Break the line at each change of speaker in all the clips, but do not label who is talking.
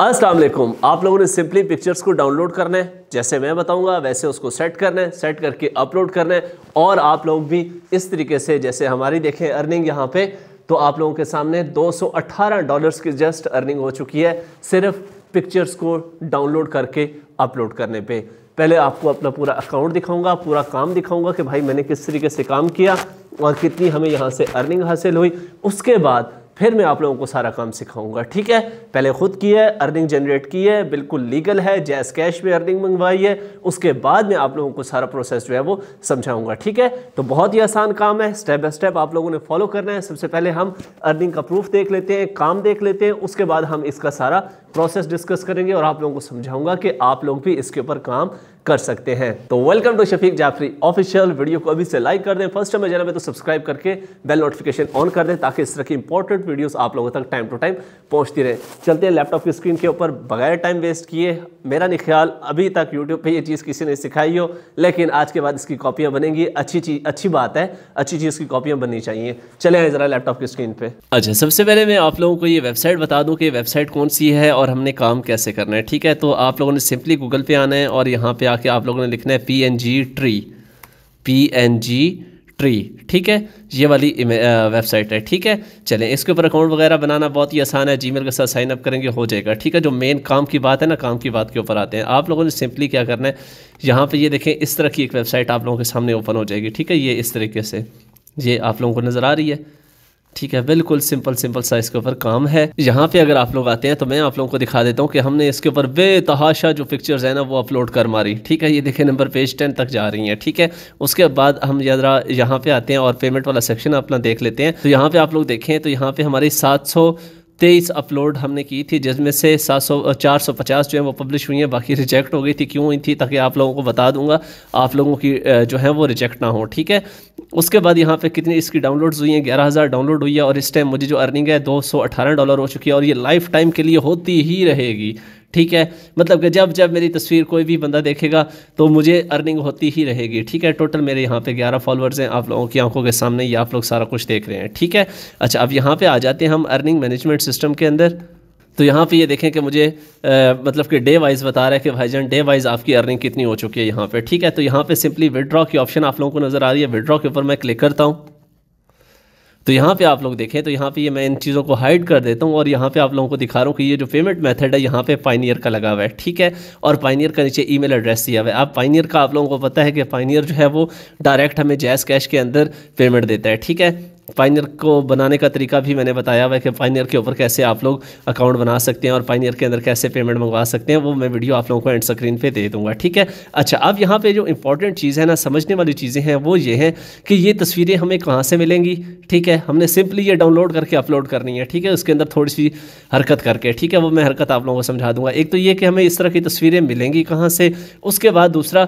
अस्सलाम वालेकुम आप लोगों ने सिंपली पिक्चर्स को डाउनलोड करना है जैसे मैं बताऊंगा वैसे उसको सेट करना है सेट करके अपलोड करना है और आप लोग भी इस तरीके से जैसे हमारी देखें अर्निंग यहाँ पे तो आप लोगों के सामने 218 डॉलर्स की जस्ट अर्निंग हो चुकी है सिर्फ पिक्चर्स को डाउनलोड करके अपलोड करने पे पहले आपको अपना पूरा अकाउंट दिखाऊंगा पूरा काम दिखाऊंगा कि भाई मैंने किस तरीके से काम किया और कितनी हमें यहाँ से अर्निंग हासिल हुई उसके बाद फिर मैं आप लोगों को सारा काम सिखाऊंगा ठीक है पहले खुद की है अर्निंग जनरेट की है बिल्कुल लीगल है जैस कैश में अर्निंग मंगवाई है उसके बाद में आप लोगों को सारा प्रोसेस जो है वो समझाऊंगा ठीक है तो बहुत ही आसान काम है स्टेप बाय स्टेप आप लोगों ने फॉलो करना है सबसे पहले हम अर्निंग का प्रूफ देख लेते हैं काम देख लेते हैं उसके बाद हम इसका सारा प्रोसेस डिस्कस करेंगे और आप लोगों को समझाऊंगा कि आप लोग भी इसके ऊपर काम कर सकते हैं तो welcome to Shafiq Jafri official video को अभी से लाइक कर दें फर्स्ट टाइम जाना में तो सब्सक्राइब करके बेल नोटिफिकेशन ऑन कर दें ताकि इस तरह की इंपॉर्टेंट वीडियोस आप लोगों तक टाइम टू टाइम पहुंचती रहे चलते हैं लैपटॉप की स्क्रीन के ऊपर बगैर टाइम वेस्ट किए मेरा नहीं ख्याल अभी तक यूट्यूब पर यह चीज़ किसी ने सिखाई हो लेकिन आज के बाद इसकी कॉपियाँ बनेंगी अच्छी चीज अच्छी बात है अच्छी चीज़ की कॉपियाँ बननी चाहिए चले आए ज़रा लैपटॉप की स्क्रीन पर अच्छा सबसे पहले मैं आप लोगों को ये वेबसाइट बता दूँ कि वेबसाइट कौन सी है और और हमने काम कैसे करना है ठीक है तो आप लोगों ने सिंपली गूगल पे आना है और यहाँ पे आके आप लोगों ने लिखना है P N G tree P N G tree ठीक है ये वाली वेबसाइट है ठीक है चलें इसके ऊपर अकाउंट वगैरह बनाना बहुत ही आसान है जीमेल के साथ साइन अप करेंगे हो जाएगा ठीक है जो मेन काम की बात है ना काम की बात के ऊपर आते हैं आप लोगों ने सिंपली क्या करना है यहाँ पे ये देखें इस तरह की एक वेबसाइट आप लोगों के सामने ओपन हो जाएगी ठीक है ये इस तरीके से ये आप लोगों को नज़र आ रही है ठीक है बिल्कुल सिंपल सिंपल सा इसके ऊपर काम है यहाँ पे अगर आप लोग आते हैं तो मैं आप लोगों को दिखा देता हूँ कि हमने इसके ऊपर बेतहाशा जो पिक्चर्स है ना वो अपलोड कर मारी ठीक है ये देखें नंबर पेज टेन तक जा रही हैं ठीक है उसके बाद हम जरा यहाँ पे आते हैं और पेमेंट वाला सेक्शन अपना देख लेते हैं तो यहाँ पे आप लोग देखें तो यहाँ पे हमारी सात तेईस अपलोड हमने की थी जिसमें से सात सौ चार सौ पचास जो है वो पब्लिश हुई हैं बाकी रिजेक्ट हो गई थी क्यों हुई थी ताकि आप लोगों को बता दूंगा आप लोगों की जो है वो रिजेक्ट ना हो ठीक है उसके बाद यहाँ पे कितनी इसकी डाउनलोड्स हुई हैं ग्यारह हज़ार डाउनलोड हुई है और इस टाइम मुझे जो अर्निंग है दो सौ अठारह डॉलर हो चुकी है और ये लाइफ टाइम के लिए होती ही रहेगी ठीक है मतलब कि जब जब मेरी तस्वीर कोई भी बंदा देखेगा तो मुझे अर्निंग होती ही रहेगी ठीक है टोटल मेरे यहाँ पे 11 फॉलोअर्स हैं आप लोगों की आंखों के सामने ये आप लोग सारा कुछ देख रहे हैं ठीक है अच्छा अब यहाँ पे आ जाते हैं हम अर्निंग मैनेजमेंट सिस्टम के अंदर तो यहाँ पे ये देखें कि मुझे आ, मतलब कि डे वाइज बता रहा है कि भाईजान डे वाइज आपकी अर्निंग कितनी हो चुकी है यहाँ पर ठीक है तो यहाँ पर सिंपली विड्रॉ की ऑप्शन आप लोगों को नज़र आ रही है विड्रॉ के ऊपर मैं क्लिक करता हूँ तो यहाँ पे आप लोग देखें तो यहाँ पे ये मैं इन चीज़ों को हाइड कर देता हूँ और यहाँ पे आप लोगों को दिखा रहा हूँ कि ये जो पेमेंट मेथड है यहाँ पे पाइनियर का लगा हुआ है ठीक है और पाइनियर का नीचे ईमेल एड्रेस दिया हुआ है आप पाइनियर का आप लोगों को पता है कि पाइनियर जो है वो डायरेक्ट हमें जैस कैश के अंदर पेमेंट देता है ठीक है पाइनियर को बनाने का तरीका भी मैंने बताया हुआ है कि पाइनियर के ऊपर कैसे आप लोग अकाउंट बना सकते हैं और पाइनियर के अंदर कैसे पेमेंट मंगवा सकते हैं वो मैं वीडियो आप लोगों को एंड स्क्रीन पे दे दूंगा ठीक है अच्छा अब यहाँ पे जो इंपॉर्टेंट चीज़ है ना समझने वाली चीज़ें हैं वो ये हैं कि ये तस्वीरें हमें कहाँ से मिलेंगी ठीक है हमने सिंपली ये डाउनलोड करके अपलोड करनी है ठीक है उसके अंदर थोड़ी सी हरकत करके ठीक है वो मैं हरकत आप लोगों को समझा दूंगा एक तो ये कि हमें इस तरह की तस्वीरें मिलेंगी कहाँ से उसके बाद दूसरा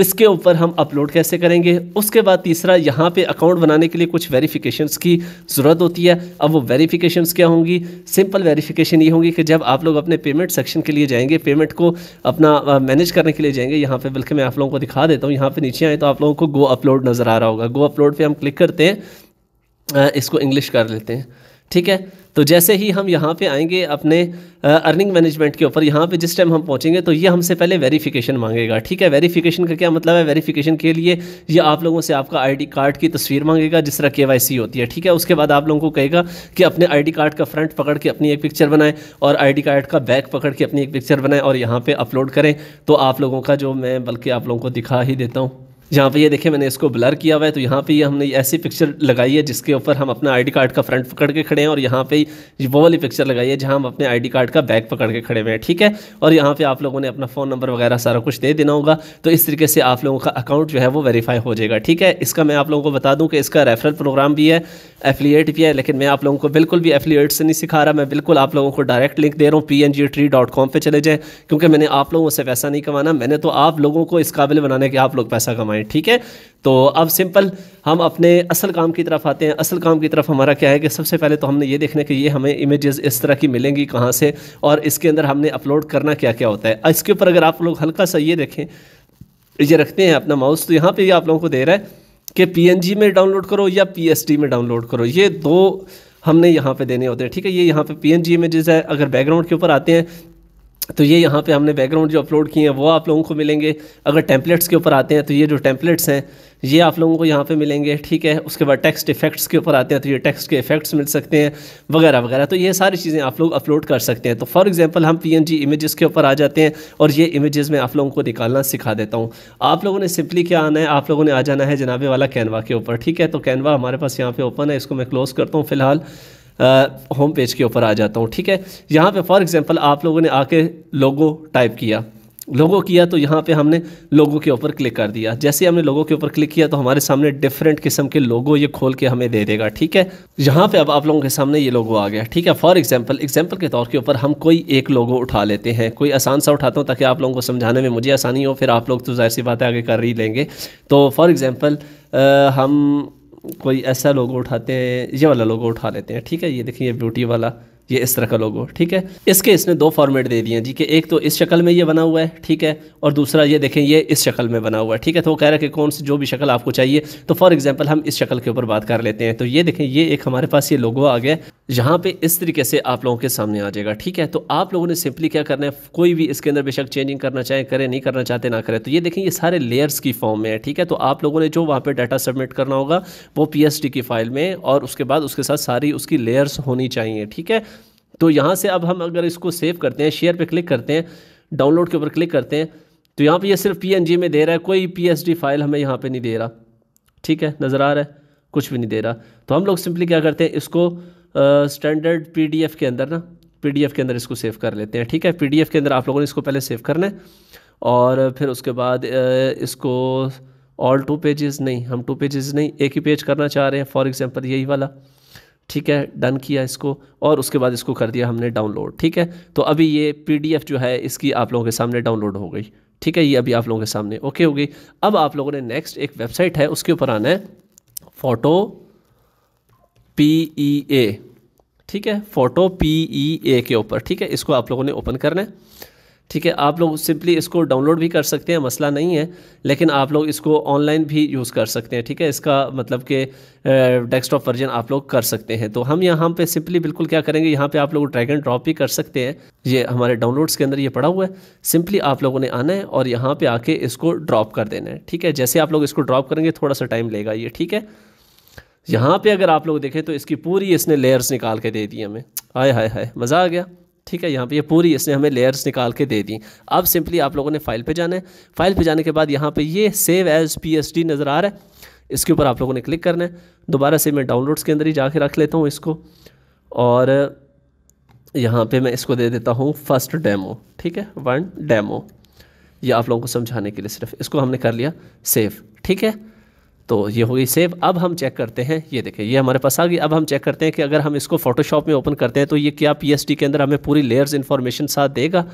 इसके ऊपर हम अपलोड कैसे करेंगे उसके बाद तीसरा यहाँ पे अकाउंट बनाने के लिए कुछ वेरिफिकेशंस की ज़रूरत होती है अब वो वेरिफिकेशंस क्या होंगी सिंपल वेरिफिकेशन ये होंगी कि जब आप लोग अपने पेमेंट सेक्शन के लिए जाएंगे पेमेंट को अपना मैनेज करने के लिए जाएंगे यहाँ पे बल्कि मैं आप लोगों को दिखा देता हूँ यहाँ पर नीचे आए तो आप लोगों को गो अपलोड नज़र आ रहा होगा गो अपलोड पर हम क्लिक करते हैं इसको इंग्लिश कर लेते हैं ठीक है तो जैसे ही हम यहाँ पे आएंगे अपने अर्निंग मैनेजमेंट के ऊपर यहाँ पे जिस टाइम हम पहुँचेंगे तो ये हमसे पहले वेरिफिकेशन मांगेगा ठीक है वेरिफिकेशन का क्या मतलब है वेरिफिकेशन के लिए ये आप लोगों से आपका आईडी कार्ड की तस्वीर मांगेगा जिस तरह के होती है ठीक है उसके बाद आप लोगों को कहेगा कि अपने आई कार्ड का फ्रंट पकड़ के अपनी एक पिक्चर बनाएं और आई कार्ड का बैक पकड़ के अपनी एक पिक्चर बनाएं और यहाँ पर अपलोड करें तो आप लोगों का जो मैं बल्कि आप लोगों को दिखा ही देता हूँ यहाँ पे ये देखिए मैंने इसको ब्लर किया हुआ है तो यहाँ पे ये हमने ऐसी पिक्चर लगाई है जिसके ऊपर हम अपना आईडी कार्ड का फ्रंट पकड़ के खड़े हैं और यहाँ पे वो वाली पिक्चर लगाई है जहाँ हम अपने आईडी कार्ड का बैक पकड़ के खड़े हुए हैं ठीक है और यहाँ पे आप लोगों ने अपना फ़ोन नंबर वगैरह सारा कुछ दे देना होगा तो इस तरीके से आप लोगों का अकाउंट जो है वो वेरीफाई हो जाएगा ठीक है इसका मैं आप लोगों को बता दूँ कि इसका रेफरल प्रोग्राम भी है एफिलियट भी है लेकिन मैं आप लोगों को बिल्कुल भी एफिलियट से नहीं सिखा रहा मैं बिल्कुल आप लोगों को डायरेक्ट लिंक दे रहा हूँ P N G tree dot com पर चले जाएँ क्योंकि मैंने आप लोगों से पैसा नहीं कमाना मैंने तो आप लोगों को इस काबिल बनाने के आप लोग पैसा कमाए फरमाएं ठीक है तो अब सिंपल हम अपने असल काम की तरफ आते हैं असल काम की तरफ हमारा क्या है कि सबसे पहले तो हमने ये देखना कि ये हमें इमेजेस इस तरह की मिलेंगी कहाँ से और इसके अंदर हमने अपलोड करना क्या क्या होता है इसके ऊपर अगर आप लोग हल्का सा ये देखें ये रखते हैं अपना माउस तो यहाँ पर ये आप लोगों को दे रहा है कि पी में डाउनलोड करो या पी में डाउनलोड करो ये दो हमने यहाँ पे देने होते हैं ठीक है ये यहाँ पे पी एन जी है अगर बैकग्राउंड के ऊपर आते हैं तो ये यहाँ पे हमने बैकग्राउंड जो अपलोड किए हैं वो आप लोगों को मिलेंगे अगर टेम्पलेट्स के ऊपर आते हैं तो ये जो टेम्पलेट्स हैं ये आप लोगों को यहाँ पे मिलेंगे ठीक है उसके बाद टेक्स्ट इफेक्ट्स के ऊपर आते हैं तो ये टेक्स्ट के इफेक्ट्स मिल सकते हैं वगैरह वगैरह तो ये सारी चीज़ें आप लोग अपलोड कर सकते हैं तो फॉर एग्जाम्पल हम पी इमेजेस के ऊपर आ जाते हैं और ये इमेजेस मैं आप लोगों को निकालना सिखा देता हूँ आप लोगों ने सिंपली क्या आना है आप लोगों ने आ जाना है जनाबे वाला कैनवा के ऊपर ठीक है तो कैनवा हमारे पास यहाँ पर ओपन है इसको मैं क्लोज़ करता हूँ फिलहाल होम पेज के ऊपर आ जाता हूँ ठीक है यहाँ पे फॉर एग्जांपल आप लोगों ने आके लोगो टाइप किया लोगो किया तो यहाँ पे हमने लोगों के ऊपर क्लिक कर दिया जैसे हमने लोगों के ऊपर क्लिक किया तो हमारे सामने डिफरेंट किस्म के लोगो ये खोल के हमें दे देगा ठीक है यहाँ पे अब आप लोगों के सामने ये लोगो आ गया ठीक है फॉर एग्जांपल एग्जांपल के तौर के ऊपर हम कोई एक लोगो उठा लेते हैं कोई आसान सा उठाता हूँ ताकि आप लोगों को समझाने में मुझे आसानी हो फिर आप लोग तो जाहिर सी बातें आगे कर ही लेंगे तो फॉर एग्ज़ाम्पल हम कोई ऐसा लोगो उठाते हैं ये वाला लोगो उठा लेते हैं ठीक है ये देखिए ब्यूटी वाला ये इस तरह का लोगो ठीक है इसके इसने दो फॉर्मेट दे दिए जी कि एक तो इस शक्ल में ये बना हुआ है ठीक है और दूसरा ये देखें ये इस शक्ल में बना हुआ है ठीक है तो वो कह रहा है कि कौन सी जो भी शक्ल आपको चाहिए तो फॉर एग्जाम्पल हम इस शक्ल के ऊपर बात कर लेते हैं तो ये देखें ये एक हमारे पास ये लोगो आ गया यहाँ पे इस तरीके से आप लोगों के सामने आ जाएगा ठीक है तो आप लोगों ने सिंपली क्या करना है कोई भी इसके अंदर बेशक चेंजिंग करना चाहे करें नहीं करना चाहते ना करें तो ये देखें ये सारे लेयर्स की फॉर्म में है ठीक है तो आप लोगों ने जो वहाँ पे डाटा सबमिट करना होगा वो पीएसडी की फाइल में और उसके बाद उसके साथ सारी उसकी लेयर्स होनी चाहिए ठीक है तो यहाँ से अब हम अगर इसको सेव करते हैं शेयर पे क्लिक करते हैं डाउनलोड के ऊपर क्लिक करते हैं तो यहाँ पे ये यह सिर्फ पीएनजी में दे रहा है कोई पीएसडी फाइल हमें यहाँ पे नहीं दे रहा ठीक है नज़र आ रहा है कुछ भी नहीं दे रहा तो हम लोग सिंपली क्या करते हैं इसको स्टैंडर्ड एफ के अंदर ना एफ के अंदर इसको सेव कर लेते हैं ठीक है एफ के अंदर आप लोगों ने इसको पहले सेव करना है और फिर उसके बाद इसको ऑल टू पेजेस नहीं हम टू पेजेस नहीं एक ही पेज करना चाह रहे हैं फॉर एग्ज़ाम्पल यही वाला ठीक है डन किया इसको और उसके बाद इसको कर दिया हमने डाउनलोड ठीक है तो अभी ये पीडीएफ जो है इसकी आप लोगों के सामने डाउनलोड हो गई ठीक है ये अभी आप लोगों के सामने ओके हो गई अब आप लोगों ने नेक्स्ट एक वेबसाइट है उसके ऊपर आना है फोटो पी ई ए ठीक है फोटो पी ई ए के ऊपर ठीक है इसको आप लोगों ने ओपन करना है ठीक है आप लोग सिंपली इसको डाउनलोड भी कर सकते हैं मसला नहीं है लेकिन आप लोग इसको ऑनलाइन भी यूज़ कर सकते हैं ठीक है इसका मतलब कि डेस्कटॉप वर्जन आप लोग कर सकते हैं तो हम यहाँ पे सिंपली बिल्कुल क्या करेंगे यहाँ पे आप लोग ड्रैग एंड ड्रॉप भी कर सकते हैं ये हमारे डाउनलोड्स के अंदर ये पड़ा हुआ है सिंपली आप लोगों ने आना है और यहाँ पर आके इसको ड्रॉप कर देना है ठीक है जैसे आप लोग इसको ड्रॉप करेंगे थोड़ा सा टाइम लेगा ये ठीक है यहाँ पर अगर आप लोग देखें तो इसकी पूरी इसने लेयर्स निकाल के दे दी हमें आय हाय हाय मज़ा आ गया ठीक है यहाँ पे ये यह पूरी इसने हमें लेयर्स निकाल के दे दी अब सिंपली आप लोगों ने फाइल पे जाना है फाइल पे जाने के बाद यहाँ पे ये सेव एज पी नज़र आ रहा है इसके ऊपर आप लोगों ने क्लिक करना है दोबारा से मैं डाउनलोड्स के अंदर ही जाके रख लेता हूँ इसको और यहाँ पे मैं इसको दे देता हूँ फर्स्ट डैमो ठीक है वन डैमो ये आप लोगों को समझाने के लिए सिर्फ इसको हमने कर लिया सेव ठीक है तो ये हो गई सेव अब हम चेक करते हैं ये देखें ये हमारे पास आ गई अब हम चेक करते हैं कि अगर हम इसको फोटोशॉप में ओपन करते हैं तो ये क्या पी के अंदर हमें पूरी लेयर्स इन्फॉर्मेशन साथ देगा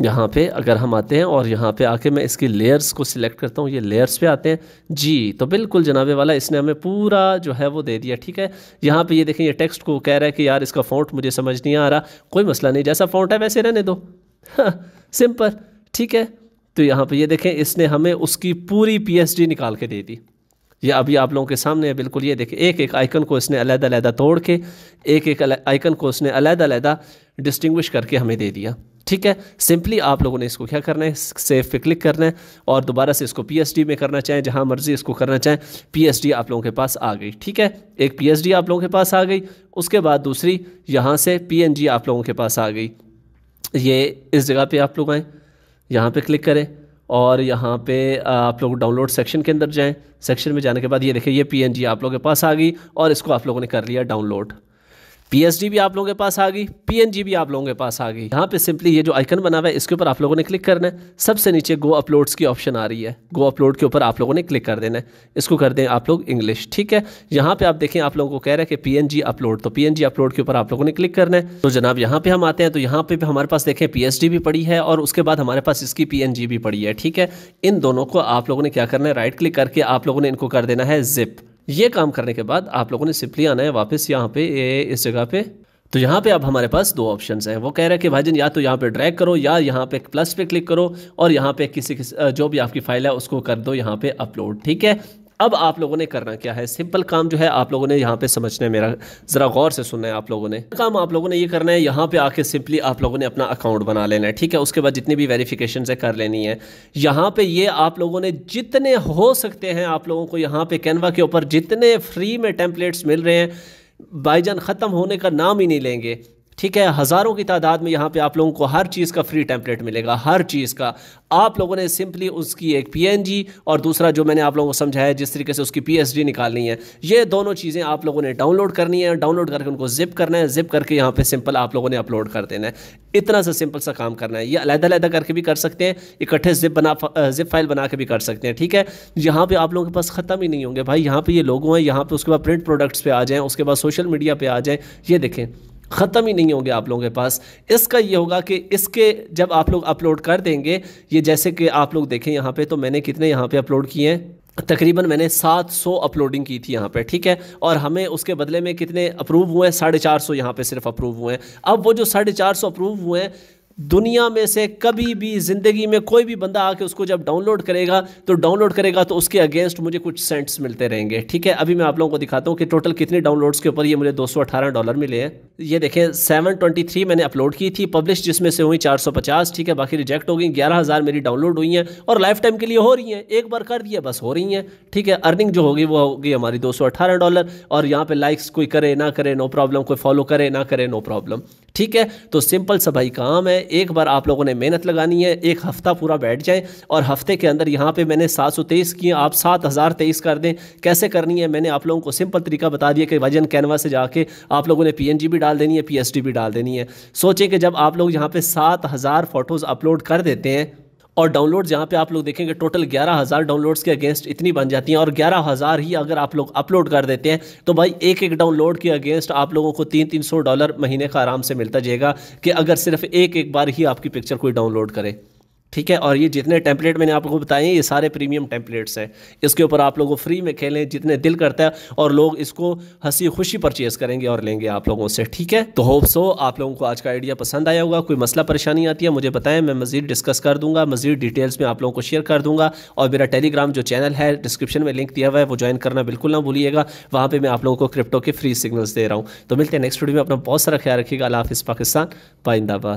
यहाँ पे अगर हम आते हैं और यहाँ पे आके मैं इसकी लेयर्स को सिलेक्ट करता हूँ ये लेयर्स पे आते हैं जी तो बिल्कुल जनाबे वाला इसने हमें पूरा जो है वो दे दिया ठीक है यहाँ पे ये देखें ये टेक्स्ट को कह रहा है कि यार इसका फ़ॉन्ट मुझे समझ नहीं आ रहा कोई मसला नहीं जैसा फ़ॉन्ट है वैसे रहने दो सिंपल हाँ, ठीक है तो यहाँ पर ये देखें इसने हमें उसकी पूरी पी निकाल के दे दी ये अभी आप लोगों के सामने है बिल्कुल ये देखिए एक एक आइकन को इसने अलग अलग तोड़ के एक एक आइकन को उसने अलग अलग डिस्टिंग्विश करके हमें दे दिया ठीक है सिंपली आप लोगों ने इसको क्या करना है सेव पे क्लिक करना है और दोबारा से इसको पीएसडी में करना चाहें जहां मर्जी इसको करना चाहें पीएसडी आप लोगों के पास आ गई ठीक है एक पीएसडी आप लोगों के पास आ गई उसके बाद दूसरी यहां से पीएनजी आप लोगों के पास आ गई ये इस जगह पे आप लोग आएँ यहाँ पे क्लिक करें और यहाँ पे आप लोग डाउनलोड सेक्शन के अंदर जाएँ सेक्शन में जाने के बाद ये देखिए ये पी आप लोगों के पास आ गई और इसको आप लोगों ने कर लिया डाउनलोड पी भी आप लोगों के पास आ गई पी भी आप लोगों के पास आ गई यहाँ पे सिंपली ये जो आइकन बना हुआ है इसके ऊपर आप लोगों ने क्लिक करना है सबसे नीचे गो अपलोड्स की ऑप्शन आ रही है गो अपलोड के ऊपर आप लोगों ने क्लिक कर देना है इसको कर दें आप लोग इंग्लिश ठीक है यहाँ पे आप देखें आप लोगों को कह रहे हैं कि पी अपलोड तो पी अपलोड के ऊपर आप लोगों ने क्लिक करना है तो जनाब यहाँ पे हम आते हैं तो यहाँ पे हमारे पास देखें पी भी पड़ी है और उसके बाद हमारे पास इसकी पी भी पड़ी है ठीक है इन दोनों को आप लोगों ने क्या करना है राइट क्लिक करके आप लोगों ने इनको कर देना है जिप ये काम करने के बाद आप लोगों ने सिंपली आना है वापस यहाँ पे इस जगह पे तो यहाँ पे अब हमारे पास दो ऑप्शन हैं वो कह रहे हैं कि जन या तो यहाँ पे ड्रैग करो या यहाँ पे प्लस पे क्लिक करो और यहाँ पे किसी किस जो भी आपकी फाइल है उसको कर दो यहाँ पे अपलोड ठीक है अब आप लोगों ने करना क्या है सिंपल काम जो है आप लोगों ने यहाँ पे समझना है मेरा ज़रा गौर से सुनना है आप लोगों ने काम आप लोगों ने ये करना है यहाँ पे आके सिंपली आप लोगों ने अपना अकाउंट बना लेना है ठीक है उसके बाद जितनी भी वेरिफिकेशन है कर लेनी है यहाँ पे ये आप लोगों ने जितने हो सकते हैं आप लोगों को यहाँ पे कैनवा के ऊपर जितने फ्री में टेम्पलेट्स मिल रहे हैं बाईजान ख़त्म होने का नाम ही नहीं लेंगे ठीक है हज़ारों की तादाद में यहाँ पे आप लोगों को हर चीज़ का फ्री टेम्पलेट मिलेगा हर चीज़ का आप लोगों ने सिंपली उसकी एक पीएनजी और दूसरा जो मैंने आप लोगों को समझाया जिस तरीके से उसकी पीएसडी निकालनी है ये दोनों चीज़ें आप लोगों ने डाउनलोड करनी है डाउनलोड करके उनको जिप करना है जिप करके यहाँ पर सिंपल आप लोगों ने अपलोड कर देना है इतना सा सिंपल सा काम करना है ये अलहदा अलहदा करके भी कर सकते हैं इकट्ठे जिप बना जिप फाइल बना के भी कर सकते हैं ठीक है यहाँ पर आप लोगों के पास ख़त्म ही नहीं होंगे भाई यहाँ पर ये लोगों हैं यहाँ पर उसके बाद प्रिंट प्रोडक्ट्स पर आ जाएँ उसके बाद सोशल मीडिया पर आ जाएँ ये देखें ख़त्म ही नहीं होंगे आप लोगों के पास इसका ये होगा कि इसके जब आप लोग अपलोड कर देंगे ये जैसे कि आप लोग देखें यहाँ पे तो मैंने कितने यहाँ पे अपलोड किए हैं तकरीबन मैंने 700 अपलोडिंग की थी यहाँ पे ठीक है और हमें उसके बदले में कितने अप्रूव हुए हैं साढ़े चार सौ यहाँ पर सिर्फ अप्रूव हुए हैं अब वो जो साढ़े चार सौ अप्रूव हुए हैं दुनिया में से कभी भी ज़िंदगी में कोई भी बंदा आके उसको जब डाउनलोड करेगा तो डाउनलोड करेगा तो उसके अगेंस्ट मुझे कुछ सेंट्स मिलते रहेंगे ठीक है अभी मैं आप लोगों को दिखाता हूँ कि टोटल कितने डाउनलोड्स के ऊपर ये मुझे 218 डॉलर मिले हैं ये देखें 723 मैंने अपलोड की थी पब्लिश जिसमें से हुई चार ठीक है बाकी रिजेक्ट हो गई ग्यारह मेरी डाउनलोड हुई हैं और लाइफ टाइम के लिए हो रही हैं एक बार कर दिए बस हो रही हैं ठीक है अर्निंग जो होगी वो होगी हमारी दो डॉलर और यहाँ पर लाइक्स कोई करे ना करे नो प्रॉब्लम कोई फॉलो करे ना करे नो प्रॉब्लम ठीक है तो सिंपल सा भाई काम है एक बार आप लोगों ने मेहनत लगानी है एक हफ़्ता पूरा बैठ जाएं और हफ्ते के अंदर यहाँ पे मैंने सात सौ तेईस किए आप सात हज़ार तेईस कर दें कैसे करनी है मैंने आप लोगों को सिंपल तरीका बता दिया कि वजन कैनवा से जाके आप लोगों ने पी भी डाल देनी है पी भी डाल देनी है सोचें कि जब आप लोग यहाँ पर सात हज़ार फ़ोटोज़ अपलोड कर देते हैं और डाउनलोड यहाँ पे आप लोग देखेंगे टोटल ग्यारह हज़ार डाउनलोड्स के अगेंस्ट इतनी बन जाती हैं और ग्यारह हज़ार ही अगर आप लोग अपलोड कर देते हैं तो भाई एक एक डाउनलोड के अगेंस्ट आप लोगों को तीन तीन सौ डॉलर महीने का आराम से मिलता जाएगा कि अगर सिर्फ एक एक बार ही आपकी पिक्चर कोई डाउनलोड करे ठीक है और ये जितने टेम्पलेट मैंने आप लोगों को बताए हैं ये सारे प्रीमियम टेम्पलेट्स हैं इसके ऊपर आप लोगों फ्री में खेलें जितने दिल करता है और लोग इसको हंसी खुशी परचेज़ करेंगे और लेंगे आप लोगों से ठीक है तो होप सो आप लोगों को आज का आइडिया पसंद आया होगा कोई मसला परेशानी आती है मुझे बताएं मैं मजीद डिस्कस कर दूंगा मजीद डिटेल्स में आप लोगों को शेयर कर दूंगा और मेरा टेलीग्राम जो चैनल है डिस्क्रिप्शन में लिंक दिया हुआ है वो ज्वाइन करना बिल्कुल ना भूलिएगा वहाँ पर मैं आप लोगों को क्रिप्टो के फ्री सिग्नल्स दे रहा हूँ तो मिलते हैं नेक्स्ट वीडियो में अपना बहुत सारा ख्याल रखिएगा अला हाफिज़ पाकिस्तान पाइंदाबाद